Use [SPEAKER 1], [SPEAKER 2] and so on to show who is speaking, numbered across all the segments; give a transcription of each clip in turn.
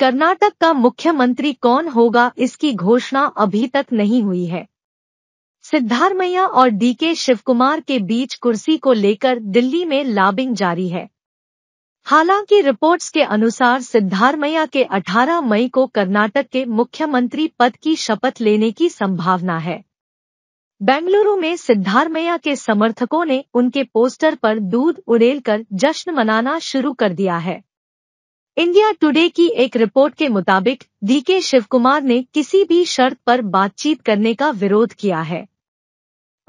[SPEAKER 1] कर्नाटक का मुख्यमंत्री कौन होगा इसकी घोषणा अभी तक नहीं हुई है सिद्धारमैया और डीके शिवकुमार के बीच कुर्सी को लेकर दिल्ली में लाबिंग जारी है हालांकि रिपोर्ट्स के अनुसार सिद्धारमैया के 18 मई को कर्नाटक के मुख्यमंत्री पद की शपथ लेने की संभावना है बेंगलुरु में सिद्धारमैया के समर्थकों ने उनके पोस्टर पर दूध उड़ेलकर जश्न मनाना शुरू कर दिया है इंडिया टुडे की एक रिपोर्ट के मुताबिक डीके शिवकुमार ने किसी भी शर्त पर बातचीत करने का विरोध किया है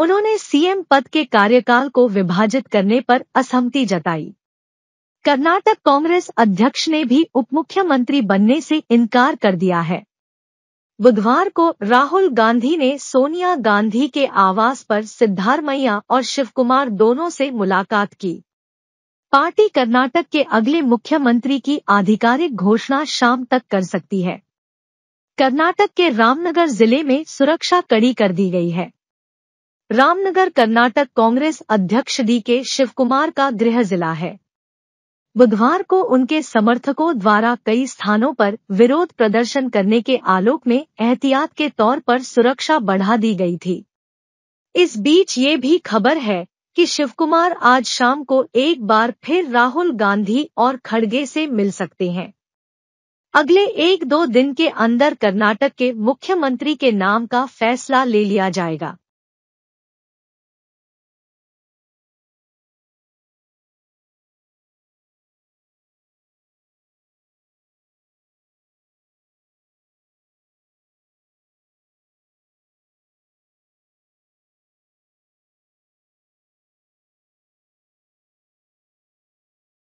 [SPEAKER 1] उन्होंने सीएम पद के कार्यकाल को विभाजित करने पर असहमति जताई कर्नाटक कांग्रेस अध्यक्ष ने भी उपमुख्यमंत्री बनने से इनकार कर दिया है बुधवार को राहुल गांधी ने सोनिया गांधी के आवास पर सिद्धारमैया और शिवकुमार दोनों से मुलाकात की पार्टी कर्नाटक के अगले मुख्यमंत्री की आधिकारिक घोषणा शाम तक कर सकती है कर्नाटक के रामनगर जिले में सुरक्षा कड़ी कर दी गई है रामनगर कर्नाटक कांग्रेस अध्यक्ष डी के शिवकुमार का गृह जिला है बुधवार को उनके समर्थकों द्वारा कई स्थानों पर विरोध प्रदर्शन करने के आलोक में एहतियात के तौर पर सुरक्षा बढ़ा दी गई थी इस बीच ये भी खबर है कि शिवकुमार आज शाम को एक बार फिर राहुल गांधी और खड़गे से मिल सकते हैं अगले एक दो दिन के अंदर कर्नाटक के मुख्यमंत्री के नाम का फैसला ले लिया जाएगा